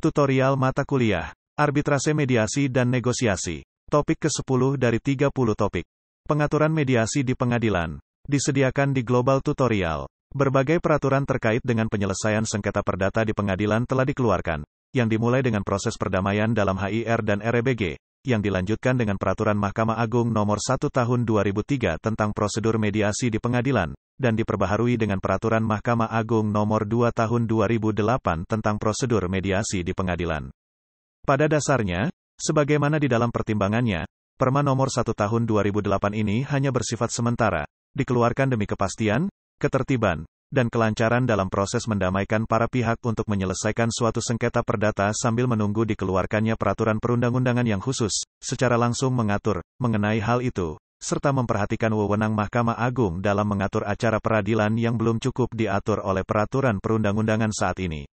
Tutorial mata kuliah Arbitrase mediasi dan negosiasi. Topik ke-10 dari 30 topik. Pengaturan mediasi di pengadilan disediakan di Global Tutorial. Berbagai peraturan terkait dengan penyelesaian sengketa perdata di pengadilan telah dikeluarkan, yang dimulai dengan proses perdamaian dalam HIR dan REBG, yang dilanjutkan dengan Peraturan Mahkamah Agung Nomor 1 Tahun 2003 tentang prosedur mediasi di pengadilan, dan diperbaharui dengan Peraturan Mahkamah Agung Nomor 2 Tahun 2008 tentang prosedur mediasi di pengadilan. Pada dasarnya, sebagaimana di dalam pertimbangannya, Perma Nomor 1 Tahun 2008 ini hanya bersifat sementara, dikeluarkan demi kepastian, ketertiban, dan kelancaran dalam proses mendamaikan para pihak untuk menyelesaikan suatu sengketa perdata sambil menunggu dikeluarkannya peraturan perundang-undangan yang khusus, secara langsung mengatur mengenai hal itu, serta memperhatikan wewenang Mahkamah Agung dalam mengatur acara peradilan yang belum cukup diatur oleh peraturan perundang-undangan saat ini.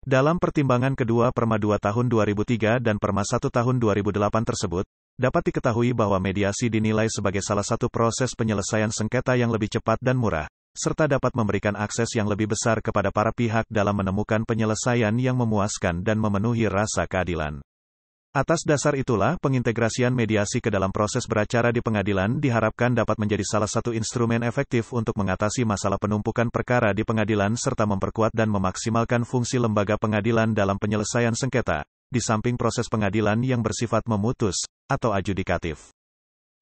Dalam pertimbangan kedua Perma 2 tahun 2003 dan Perma 1 tahun 2008 tersebut, dapat diketahui bahwa mediasi dinilai sebagai salah satu proses penyelesaian sengketa yang lebih cepat dan murah, serta dapat memberikan akses yang lebih besar kepada para pihak dalam menemukan penyelesaian yang memuaskan dan memenuhi rasa keadilan. Atas dasar itulah, pengintegrasian mediasi ke dalam proses beracara di pengadilan diharapkan dapat menjadi salah satu instrumen efektif untuk mengatasi masalah penumpukan perkara di pengadilan serta memperkuat dan memaksimalkan fungsi lembaga pengadilan dalam penyelesaian sengketa, di samping proses pengadilan yang bersifat memutus atau adjudikatif.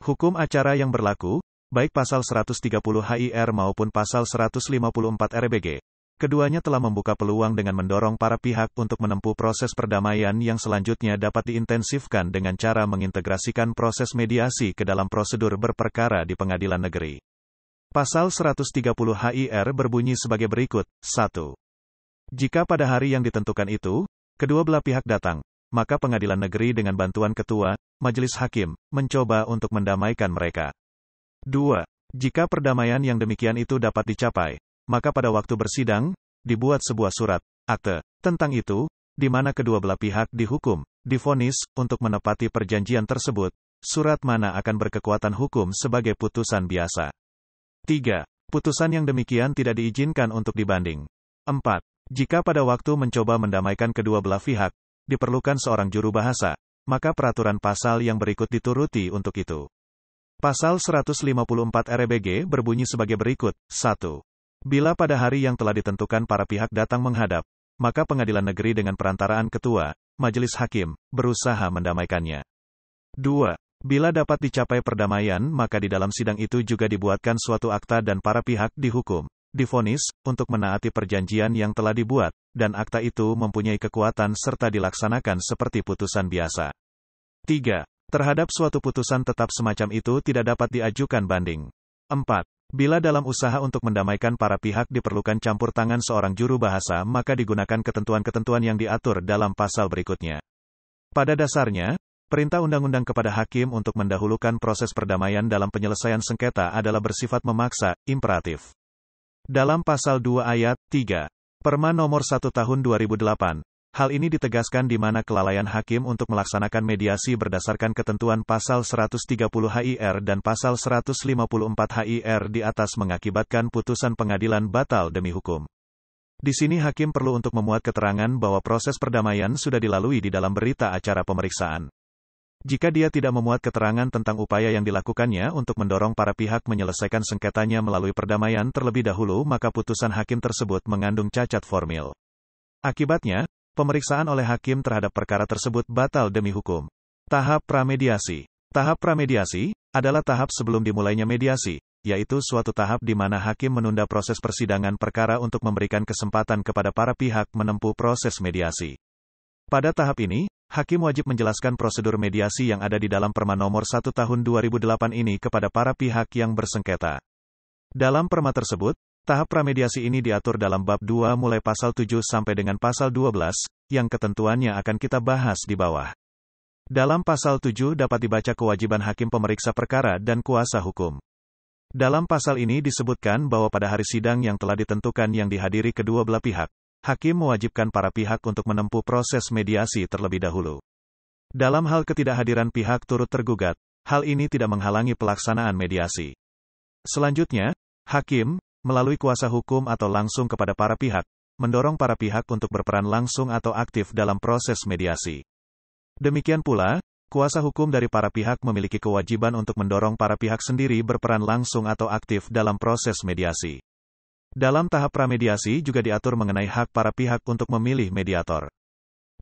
Hukum acara yang berlaku, baik pasal 130 HIR maupun pasal 154 RBG. Keduanya telah membuka peluang dengan mendorong para pihak untuk menempuh proses perdamaian yang selanjutnya dapat diintensifkan dengan cara mengintegrasikan proses mediasi ke dalam prosedur berperkara di pengadilan negeri. Pasal 130 HIR berbunyi sebagai berikut, 1. Jika pada hari yang ditentukan itu, kedua belah pihak datang, maka pengadilan negeri dengan bantuan ketua, majelis hakim, mencoba untuk mendamaikan mereka. 2. Jika perdamaian yang demikian itu dapat dicapai, maka pada waktu bersidang, dibuat sebuah surat, akte, tentang itu, di mana kedua belah pihak dihukum, difonis, untuk menepati perjanjian tersebut, surat mana akan berkekuatan hukum sebagai putusan biasa. 3. Putusan yang demikian tidak diizinkan untuk dibanding. 4. Jika pada waktu mencoba mendamaikan kedua belah pihak, diperlukan seorang juru bahasa, maka peraturan pasal yang berikut dituruti untuk itu. Pasal 154 RBG berbunyi sebagai berikut. 1. Bila pada hari yang telah ditentukan para pihak datang menghadap, maka pengadilan negeri dengan perantaraan ketua, majelis hakim, berusaha mendamaikannya. 2. Bila dapat dicapai perdamaian, maka di dalam sidang itu juga dibuatkan suatu akta dan para pihak dihukum, difonis, untuk menaati perjanjian yang telah dibuat, dan akta itu mempunyai kekuatan serta dilaksanakan seperti putusan biasa. 3. Terhadap suatu putusan tetap semacam itu tidak dapat diajukan banding. 4. Bila dalam usaha untuk mendamaikan para pihak diperlukan campur tangan seorang juru bahasa, maka digunakan ketentuan-ketentuan yang diatur dalam pasal berikutnya. Pada dasarnya, perintah undang-undang kepada hakim untuk mendahulukan proses perdamaian dalam penyelesaian sengketa adalah bersifat memaksa, imperatif. Dalam pasal 2 ayat 3, Perma nomor 1 tahun 2008, Hal ini ditegaskan di mana kelalaian hakim untuk melaksanakan mediasi berdasarkan ketentuan pasal 130 HIR dan pasal 154 HIR di atas mengakibatkan putusan pengadilan batal demi hukum. Di sini hakim perlu untuk memuat keterangan bahwa proses perdamaian sudah dilalui di dalam berita acara pemeriksaan. Jika dia tidak memuat keterangan tentang upaya yang dilakukannya untuk mendorong para pihak menyelesaikan sengketanya melalui perdamaian terlebih dahulu, maka putusan hakim tersebut mengandung cacat formil. Akibatnya, Pemeriksaan oleh hakim terhadap perkara tersebut batal demi hukum. Tahap pramediasi. Tahap pramediasi adalah tahap sebelum dimulainya mediasi, yaitu suatu tahap di mana hakim menunda proses persidangan perkara untuk memberikan kesempatan kepada para pihak menempuh proses mediasi. Pada tahap ini, hakim wajib menjelaskan prosedur mediasi yang ada di dalam Perma Nomor 1 Tahun 2008 ini kepada para pihak yang bersengketa. Dalam perma tersebut, Tahap pramediasi ini diatur dalam bab 2 mulai pasal 7 sampai dengan pasal 12, yang ketentuannya akan kita bahas di bawah. Dalam pasal 7 dapat dibaca kewajiban hakim pemeriksa perkara dan kuasa hukum. Dalam pasal ini disebutkan bahwa pada hari sidang yang telah ditentukan yang dihadiri kedua belah pihak, hakim mewajibkan para pihak untuk menempuh proses mediasi terlebih dahulu. Dalam hal ketidakhadiran pihak turut tergugat, hal ini tidak menghalangi pelaksanaan mediasi. Selanjutnya, hakim, melalui kuasa hukum atau langsung kepada para pihak, mendorong para pihak untuk berperan langsung atau aktif dalam proses mediasi. Demikian pula, kuasa hukum dari para pihak memiliki kewajiban untuk mendorong para pihak sendiri berperan langsung atau aktif dalam proses mediasi. Dalam tahap pramediasi juga diatur mengenai hak para pihak untuk memilih mediator.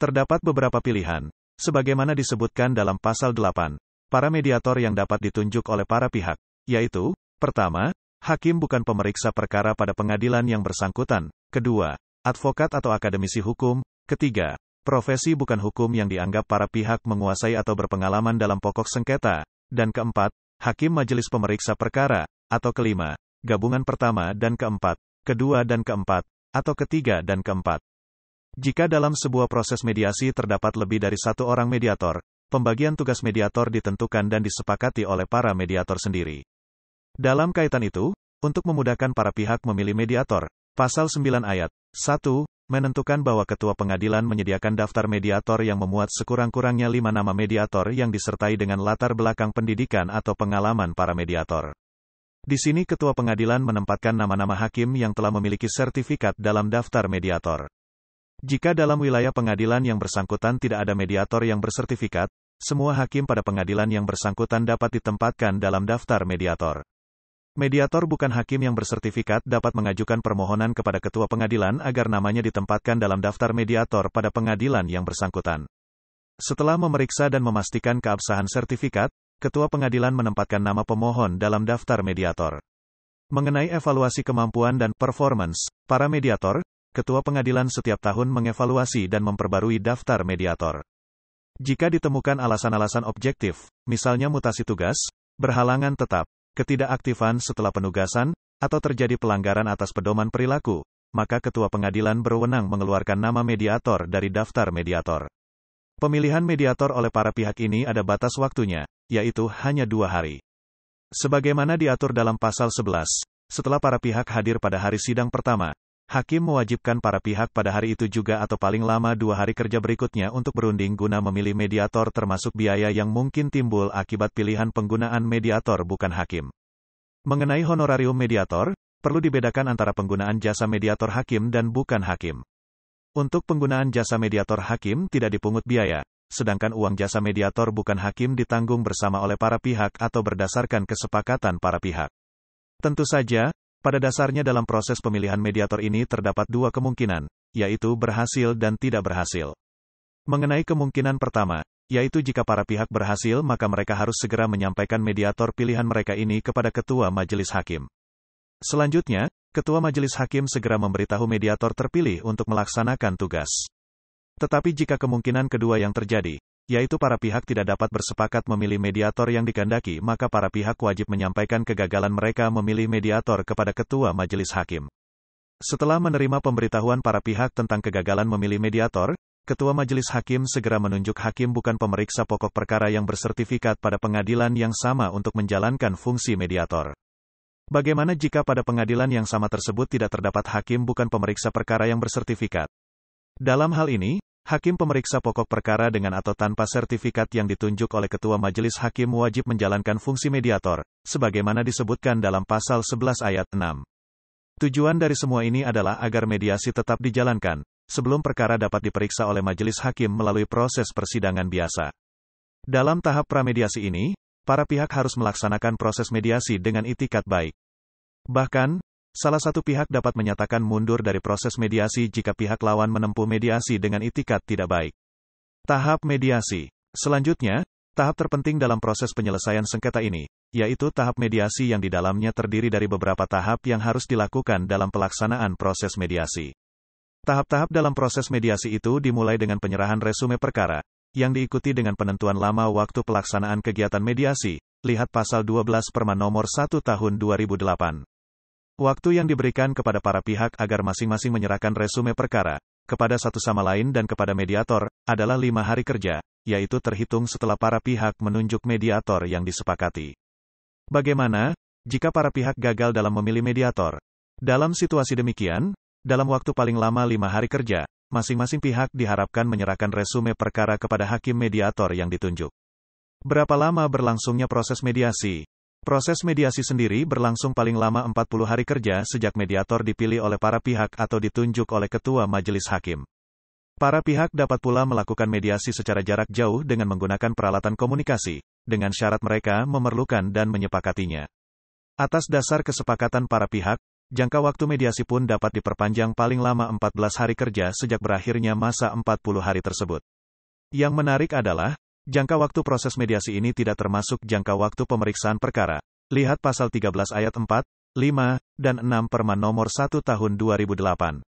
Terdapat beberapa pilihan, sebagaimana disebutkan dalam pasal 8, para mediator yang dapat ditunjuk oleh para pihak, yaitu, pertama, hakim bukan pemeriksa perkara pada pengadilan yang bersangkutan. Kedua, advokat atau akademisi hukum. Ketiga, profesi bukan hukum yang dianggap para pihak menguasai atau berpengalaman dalam pokok sengketa. Dan keempat, hakim majelis pemeriksa perkara. Atau kelima, gabungan pertama dan keempat, kedua dan keempat, atau ketiga dan keempat. Jika dalam sebuah proses mediasi terdapat lebih dari satu orang mediator, pembagian tugas mediator ditentukan dan disepakati oleh para mediator sendiri. Dalam kaitan itu, untuk memudahkan para pihak memilih mediator, pasal 9 ayat 1 menentukan bahwa ketua pengadilan menyediakan daftar mediator yang memuat sekurang-kurangnya lima nama mediator yang disertai dengan latar belakang pendidikan atau pengalaman para mediator. Di sini ketua pengadilan menempatkan nama-nama hakim yang telah memiliki sertifikat dalam daftar mediator. Jika dalam wilayah pengadilan yang bersangkutan tidak ada mediator yang bersertifikat, semua hakim pada pengadilan yang bersangkutan dapat ditempatkan dalam daftar mediator. Mediator bukan hakim yang bersertifikat dapat mengajukan permohonan kepada ketua pengadilan agar namanya ditempatkan dalam daftar mediator pada pengadilan yang bersangkutan. Setelah memeriksa dan memastikan keabsahan sertifikat, ketua pengadilan menempatkan nama pemohon dalam daftar mediator. Mengenai evaluasi kemampuan dan performance, para mediator, ketua pengadilan setiap tahun mengevaluasi dan memperbarui daftar mediator. Jika ditemukan alasan-alasan objektif, misalnya mutasi tugas, berhalangan tetap, ketidakaktifan setelah penugasan, atau terjadi pelanggaran atas pedoman perilaku, maka ketua pengadilan berwenang mengeluarkan nama mediator dari daftar mediator. Pemilihan mediator oleh para pihak ini ada batas waktunya, yaitu hanya dua hari. Sebagaimana diatur dalam pasal 11, setelah para pihak hadir pada hari sidang pertama, Hakim mewajibkan para pihak pada hari itu juga atau paling lama dua hari kerja berikutnya untuk berunding guna memilih mediator termasuk biaya yang mungkin timbul akibat pilihan penggunaan mediator bukan hakim. Mengenai honorarium mediator, perlu dibedakan antara penggunaan jasa mediator hakim dan bukan hakim. Untuk penggunaan jasa mediator hakim tidak dipungut biaya, sedangkan uang jasa mediator bukan hakim ditanggung bersama oleh para pihak atau berdasarkan kesepakatan para pihak. Tentu saja, pada dasarnya dalam proses pemilihan mediator ini terdapat dua kemungkinan, yaitu berhasil dan tidak berhasil. Mengenai kemungkinan pertama, yaitu jika para pihak berhasil maka mereka harus segera menyampaikan mediator pilihan mereka ini kepada ketua majelis hakim. Selanjutnya, ketua majelis hakim segera memberitahu mediator terpilih untuk melaksanakan tugas. Tetapi jika kemungkinan kedua yang terjadi, yaitu para pihak tidak dapat bersepakat memilih mediator yang dikandaki maka para pihak wajib menyampaikan kegagalan mereka memilih mediator kepada Ketua Majelis Hakim. Setelah menerima pemberitahuan para pihak tentang kegagalan memilih mediator, Ketua Majelis Hakim segera menunjuk hakim bukan pemeriksa pokok perkara yang bersertifikat pada pengadilan yang sama untuk menjalankan fungsi mediator. Bagaimana jika pada pengadilan yang sama tersebut tidak terdapat hakim bukan pemeriksa perkara yang bersertifikat? Dalam hal ini, Hakim pemeriksa pokok perkara dengan atau tanpa sertifikat yang ditunjuk oleh Ketua Majelis Hakim wajib menjalankan fungsi mediator, sebagaimana disebutkan dalam pasal 11 ayat 6. Tujuan dari semua ini adalah agar mediasi tetap dijalankan, sebelum perkara dapat diperiksa oleh majelis hakim melalui proses persidangan biasa. Dalam tahap pramediasi ini, para pihak harus melaksanakan proses mediasi dengan itikat baik. Bahkan, Salah satu pihak dapat menyatakan mundur dari proses mediasi jika pihak lawan menempuh mediasi dengan itikat tidak baik. Tahap mediasi. Selanjutnya, tahap terpenting dalam proses penyelesaian sengketa ini, yaitu tahap mediasi yang di dalamnya terdiri dari beberapa tahap yang harus dilakukan dalam pelaksanaan proses mediasi. Tahap-tahap dalam proses mediasi itu dimulai dengan penyerahan resume perkara, yang diikuti dengan penentuan lama waktu pelaksanaan kegiatan mediasi, lihat pasal 12 Perma nomor 1 tahun 2008. Waktu yang diberikan kepada para pihak agar masing-masing menyerahkan resume perkara, kepada satu sama lain dan kepada mediator, adalah lima hari kerja, yaitu terhitung setelah para pihak menunjuk mediator yang disepakati. Bagaimana, jika para pihak gagal dalam memilih mediator? Dalam situasi demikian, dalam waktu paling lama lima hari kerja, masing-masing pihak diharapkan menyerahkan resume perkara kepada hakim mediator yang ditunjuk. Berapa lama berlangsungnya proses mediasi? Proses mediasi sendiri berlangsung paling lama 40 hari kerja sejak mediator dipilih oleh para pihak atau ditunjuk oleh ketua majelis hakim. Para pihak dapat pula melakukan mediasi secara jarak jauh dengan menggunakan peralatan komunikasi, dengan syarat mereka memerlukan dan menyepakatinya. Atas dasar kesepakatan para pihak, jangka waktu mediasi pun dapat diperpanjang paling lama 14 hari kerja sejak berakhirnya masa 40 hari tersebut. Yang menarik adalah, Jangka waktu proses mediasi ini tidak termasuk jangka waktu pemeriksaan perkara. Lihat pasal 13 ayat 4, 5, dan 6 Perma nomor 1 tahun 2008.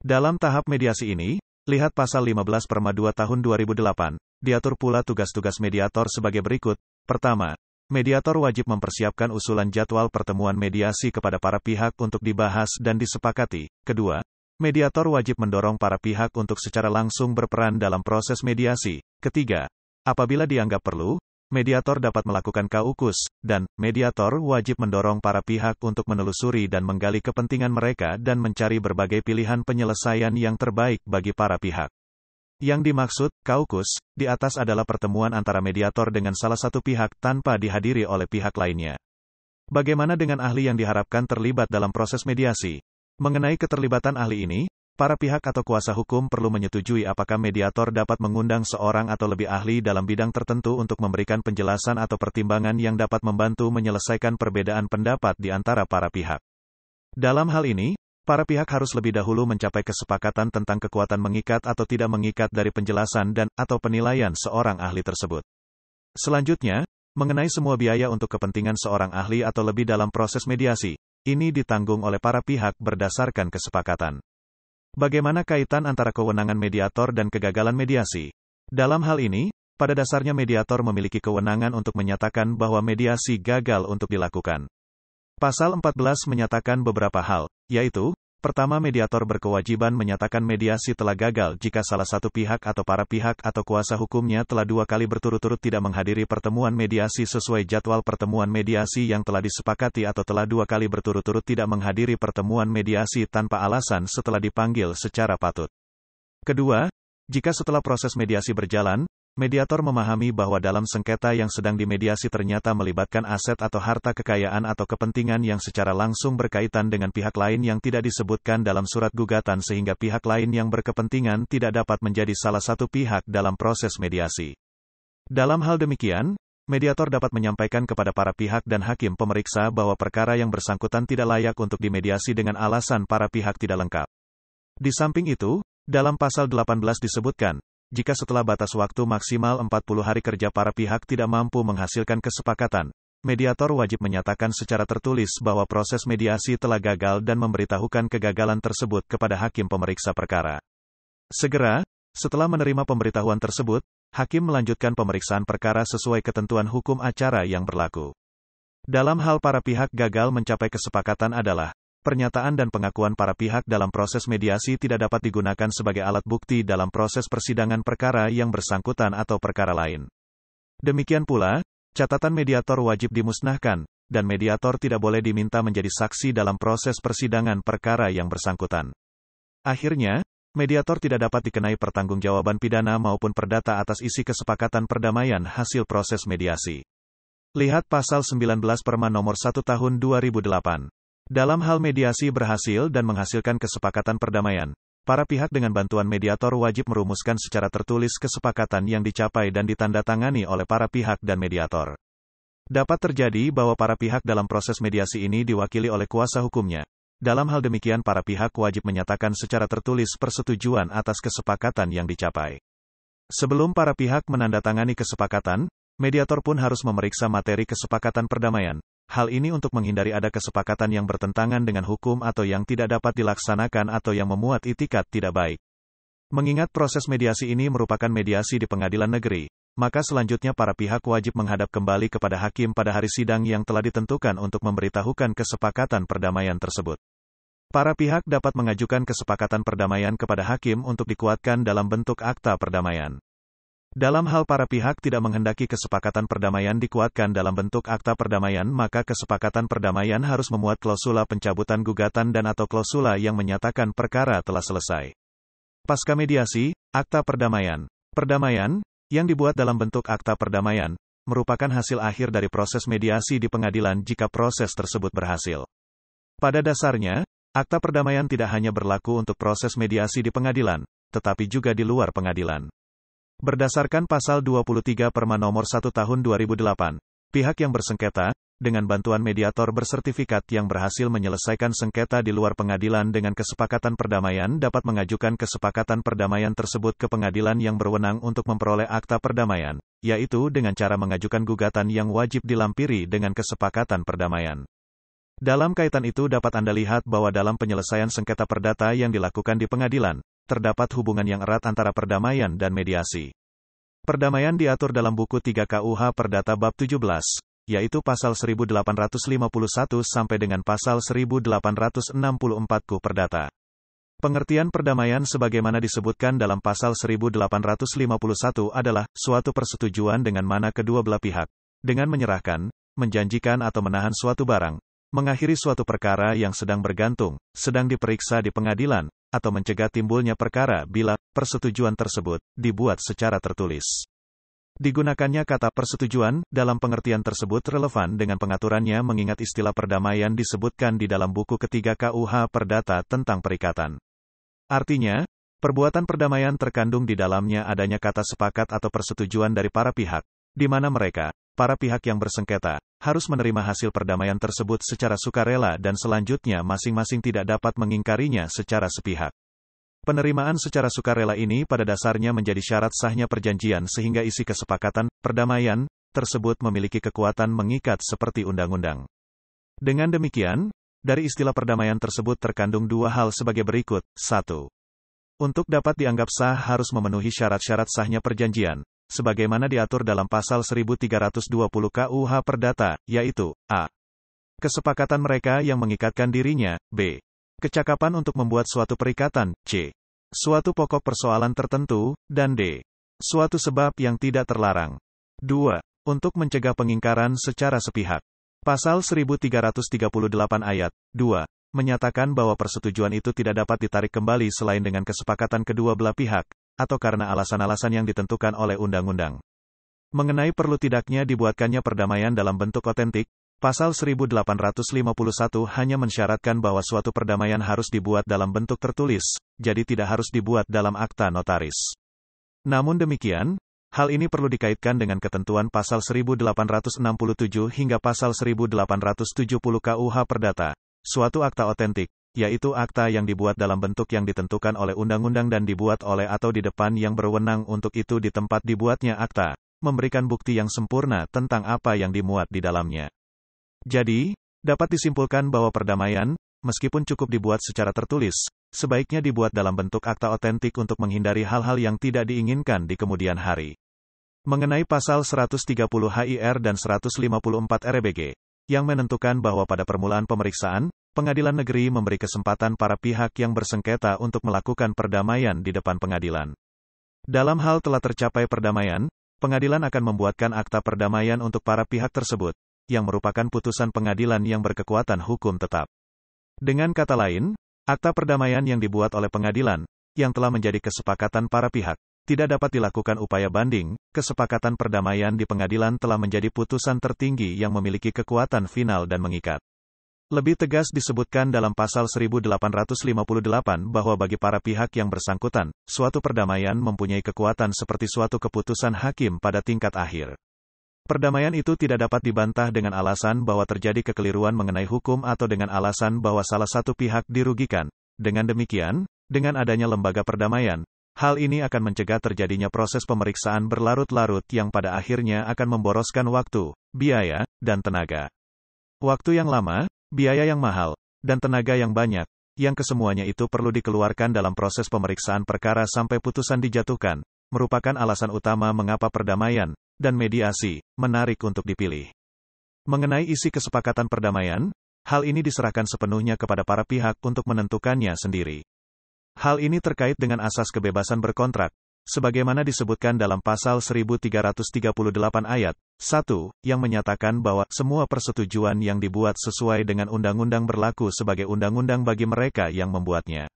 Dalam tahap mediasi ini, lihat pasal 15 Perma 2 tahun 2008, diatur pula tugas-tugas mediator sebagai berikut. Pertama, mediator wajib mempersiapkan usulan jadwal pertemuan mediasi kepada para pihak untuk dibahas dan disepakati. Kedua, mediator wajib mendorong para pihak untuk secara langsung berperan dalam proses mediasi. Ketiga, Apabila dianggap perlu, mediator dapat melakukan kaukus, dan mediator wajib mendorong para pihak untuk menelusuri dan menggali kepentingan mereka dan mencari berbagai pilihan penyelesaian yang terbaik bagi para pihak. Yang dimaksud, kaukus, di atas adalah pertemuan antara mediator dengan salah satu pihak tanpa dihadiri oleh pihak lainnya. Bagaimana dengan ahli yang diharapkan terlibat dalam proses mediasi? Mengenai keterlibatan ahli ini, para pihak atau kuasa hukum perlu menyetujui apakah mediator dapat mengundang seorang atau lebih ahli dalam bidang tertentu untuk memberikan penjelasan atau pertimbangan yang dapat membantu menyelesaikan perbedaan pendapat di antara para pihak. Dalam hal ini, para pihak harus lebih dahulu mencapai kesepakatan tentang kekuatan mengikat atau tidak mengikat dari penjelasan dan atau penilaian seorang ahli tersebut. Selanjutnya, mengenai semua biaya untuk kepentingan seorang ahli atau lebih dalam proses mediasi, ini ditanggung oleh para pihak berdasarkan kesepakatan. Bagaimana kaitan antara kewenangan mediator dan kegagalan mediasi? Dalam hal ini, pada dasarnya mediator memiliki kewenangan untuk menyatakan bahwa mediasi gagal untuk dilakukan. Pasal 14 menyatakan beberapa hal, yaitu Pertama, mediator berkewajiban menyatakan mediasi telah gagal jika salah satu pihak atau para pihak atau kuasa hukumnya telah dua kali berturut-turut tidak menghadiri pertemuan mediasi sesuai jadwal pertemuan mediasi yang telah disepakati atau telah dua kali berturut-turut tidak menghadiri pertemuan mediasi tanpa alasan setelah dipanggil secara patut. Kedua, jika setelah proses mediasi berjalan, Mediator memahami bahwa dalam sengketa yang sedang dimediasi ternyata melibatkan aset atau harta kekayaan atau kepentingan yang secara langsung berkaitan dengan pihak lain yang tidak disebutkan dalam surat gugatan sehingga pihak lain yang berkepentingan tidak dapat menjadi salah satu pihak dalam proses mediasi. Dalam hal demikian, mediator dapat menyampaikan kepada para pihak dan hakim pemeriksa bahwa perkara yang bersangkutan tidak layak untuk dimediasi dengan alasan para pihak tidak lengkap. Di samping itu, dalam pasal 18 disebutkan, jika setelah batas waktu maksimal 40 hari kerja para pihak tidak mampu menghasilkan kesepakatan, mediator wajib menyatakan secara tertulis bahwa proses mediasi telah gagal dan memberitahukan kegagalan tersebut kepada hakim pemeriksa perkara. Segera, setelah menerima pemberitahuan tersebut, hakim melanjutkan pemeriksaan perkara sesuai ketentuan hukum acara yang berlaku. Dalam hal para pihak gagal mencapai kesepakatan adalah pernyataan dan pengakuan para pihak dalam proses mediasi tidak dapat digunakan sebagai alat bukti dalam proses persidangan perkara yang bersangkutan atau perkara lain. Demikian pula, catatan mediator wajib dimusnahkan, dan mediator tidak boleh diminta menjadi saksi dalam proses persidangan perkara yang bersangkutan. Akhirnya, mediator tidak dapat dikenai pertanggungjawaban pidana maupun perdata atas isi kesepakatan perdamaian hasil proses mediasi. Lihat pasal 19 Perma nomor 1 tahun 2008. Dalam hal mediasi berhasil dan menghasilkan kesepakatan perdamaian, para pihak dengan bantuan mediator wajib merumuskan secara tertulis kesepakatan yang dicapai dan ditandatangani oleh para pihak dan mediator. Dapat terjadi bahwa para pihak dalam proses mediasi ini diwakili oleh kuasa hukumnya. Dalam hal demikian para pihak wajib menyatakan secara tertulis persetujuan atas kesepakatan yang dicapai. Sebelum para pihak menandatangani kesepakatan, mediator pun harus memeriksa materi kesepakatan perdamaian, Hal ini untuk menghindari ada kesepakatan yang bertentangan dengan hukum atau yang tidak dapat dilaksanakan atau yang memuat itikat tidak baik. Mengingat proses mediasi ini merupakan mediasi di pengadilan negeri, maka selanjutnya para pihak wajib menghadap kembali kepada hakim pada hari sidang yang telah ditentukan untuk memberitahukan kesepakatan perdamaian tersebut. Para pihak dapat mengajukan kesepakatan perdamaian kepada hakim untuk dikuatkan dalam bentuk akta perdamaian. Dalam hal para pihak tidak menghendaki kesepakatan perdamaian dikuatkan dalam bentuk akta perdamaian maka kesepakatan perdamaian harus memuat klausula pencabutan gugatan dan atau klausula yang menyatakan perkara telah selesai. Pasca mediasi, akta perdamaian. Perdamaian, yang dibuat dalam bentuk akta perdamaian, merupakan hasil akhir dari proses mediasi di pengadilan jika proses tersebut berhasil. Pada dasarnya, akta perdamaian tidak hanya berlaku untuk proses mediasi di pengadilan, tetapi juga di luar pengadilan. Berdasarkan pasal 23 Perma nomor 1 tahun 2008, pihak yang bersengketa, dengan bantuan mediator bersertifikat yang berhasil menyelesaikan sengketa di luar pengadilan dengan kesepakatan perdamaian dapat mengajukan kesepakatan perdamaian tersebut ke pengadilan yang berwenang untuk memperoleh akta perdamaian, yaitu dengan cara mengajukan gugatan yang wajib dilampiri dengan kesepakatan perdamaian. Dalam kaitan itu dapat Anda lihat bahwa dalam penyelesaian sengketa perdata yang dilakukan di pengadilan, terdapat hubungan yang erat antara perdamaian dan mediasi. Perdamaian diatur dalam buku 3 KUH Perdata bab 17, yaitu pasal 1851 sampai dengan pasal 1864 KU Perdata. Pengertian perdamaian sebagaimana disebutkan dalam pasal 1851 adalah suatu persetujuan dengan mana kedua belah pihak dengan menyerahkan, menjanjikan atau menahan suatu barang mengakhiri suatu perkara yang sedang bergantung, sedang diperiksa di pengadilan, atau mencegah timbulnya perkara bila persetujuan tersebut dibuat secara tertulis. Digunakannya kata persetujuan dalam pengertian tersebut relevan dengan pengaturannya mengingat istilah perdamaian disebutkan di dalam buku ketiga KUH Perdata tentang Perikatan. Artinya, perbuatan perdamaian terkandung di dalamnya adanya kata sepakat atau persetujuan dari para pihak, di mana mereka, para pihak yang bersengketa, harus menerima hasil perdamaian tersebut secara sukarela dan selanjutnya masing-masing tidak dapat mengingkarinya secara sepihak. Penerimaan secara sukarela ini pada dasarnya menjadi syarat sahnya perjanjian sehingga isi kesepakatan, perdamaian, tersebut memiliki kekuatan mengikat seperti undang-undang. Dengan demikian, dari istilah perdamaian tersebut terkandung dua hal sebagai berikut, 1. Untuk dapat dianggap sah harus memenuhi syarat-syarat sahnya perjanjian, sebagaimana diatur dalam pasal 1320 KUH Perdata, yaitu a. Kesepakatan mereka yang mengikatkan dirinya, b. Kecakapan untuk membuat suatu perikatan, c. Suatu pokok persoalan tertentu, dan d. Suatu sebab yang tidak terlarang. 2. Untuk mencegah pengingkaran secara sepihak. Pasal 1338 ayat 2 menyatakan bahwa persetujuan itu tidak dapat ditarik kembali selain dengan kesepakatan kedua belah pihak, atau karena alasan-alasan yang ditentukan oleh undang-undang. Mengenai perlu tidaknya dibuatkannya perdamaian dalam bentuk otentik, Pasal 1851 hanya mensyaratkan bahwa suatu perdamaian harus dibuat dalam bentuk tertulis, jadi tidak harus dibuat dalam akta notaris. Namun demikian, hal ini perlu dikaitkan dengan ketentuan pasal 1867 hingga pasal 1870 KUH Perdata. Suatu akta otentik yaitu akta yang dibuat dalam bentuk yang ditentukan oleh undang-undang dan dibuat oleh atau di depan yang berwenang untuk itu di tempat dibuatnya akta, memberikan bukti yang sempurna tentang apa yang dimuat di dalamnya. Jadi, dapat disimpulkan bahwa perdamaian, meskipun cukup dibuat secara tertulis, sebaiknya dibuat dalam bentuk akta otentik untuk menghindari hal-hal yang tidak diinginkan di kemudian hari. Mengenai pasal 130 HIR dan 154 RBG, yang menentukan bahwa pada permulaan pemeriksaan, pengadilan negeri memberi kesempatan para pihak yang bersengketa untuk melakukan perdamaian di depan pengadilan. Dalam hal telah tercapai perdamaian, pengadilan akan membuatkan akta perdamaian untuk para pihak tersebut, yang merupakan putusan pengadilan yang berkekuatan hukum tetap. Dengan kata lain, akta perdamaian yang dibuat oleh pengadilan, yang telah menjadi kesepakatan para pihak, tidak dapat dilakukan upaya banding, kesepakatan perdamaian di pengadilan telah menjadi putusan tertinggi yang memiliki kekuatan final dan mengikat. Lebih tegas disebutkan dalam pasal 1858 bahwa bagi para pihak yang bersangkutan, suatu perdamaian mempunyai kekuatan seperti suatu keputusan hakim pada tingkat akhir. Perdamaian itu tidak dapat dibantah dengan alasan bahwa terjadi kekeliruan mengenai hukum atau dengan alasan bahwa salah satu pihak dirugikan. Dengan demikian, dengan adanya lembaga perdamaian, hal ini akan mencegah terjadinya proses pemeriksaan berlarut-larut yang pada akhirnya akan memboroskan waktu, biaya, dan tenaga. Waktu yang lama, biaya yang mahal, dan tenaga yang banyak, yang kesemuanya itu perlu dikeluarkan dalam proses pemeriksaan perkara sampai putusan dijatuhkan, merupakan alasan utama mengapa perdamaian dan mediasi menarik untuk dipilih. Mengenai isi kesepakatan perdamaian, hal ini diserahkan sepenuhnya kepada para pihak untuk menentukannya sendiri. Hal ini terkait dengan asas kebebasan berkontrak, sebagaimana disebutkan dalam pasal 1338 ayat 1, yang menyatakan bahwa semua persetujuan yang dibuat sesuai dengan undang-undang berlaku sebagai undang-undang bagi mereka yang membuatnya.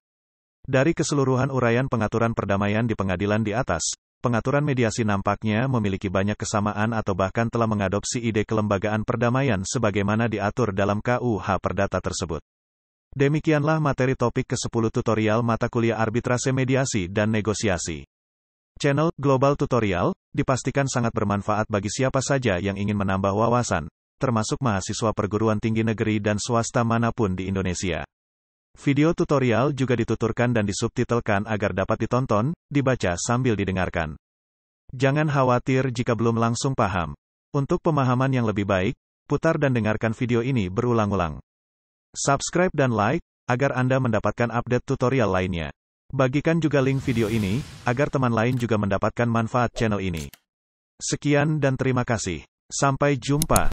Dari keseluruhan uraian pengaturan perdamaian di pengadilan di atas, pengaturan mediasi nampaknya memiliki banyak kesamaan atau bahkan telah mengadopsi ide kelembagaan perdamaian sebagaimana diatur dalam KUH Perdata tersebut. Demikianlah materi topik ke-10 tutorial mata kuliah arbitrase mediasi dan negosiasi. Channel Global Tutorial dipastikan sangat bermanfaat bagi siapa saja yang ingin menambah wawasan, termasuk mahasiswa perguruan tinggi negeri dan swasta manapun di Indonesia. Video tutorial juga dituturkan dan disubtitelkan agar dapat ditonton, dibaca sambil didengarkan. Jangan khawatir jika belum langsung paham. Untuk pemahaman yang lebih baik, putar dan dengarkan video ini berulang-ulang. Subscribe dan like, agar Anda mendapatkan update tutorial lainnya. Bagikan juga link video ini, agar teman lain juga mendapatkan manfaat channel ini. Sekian dan terima kasih. Sampai jumpa.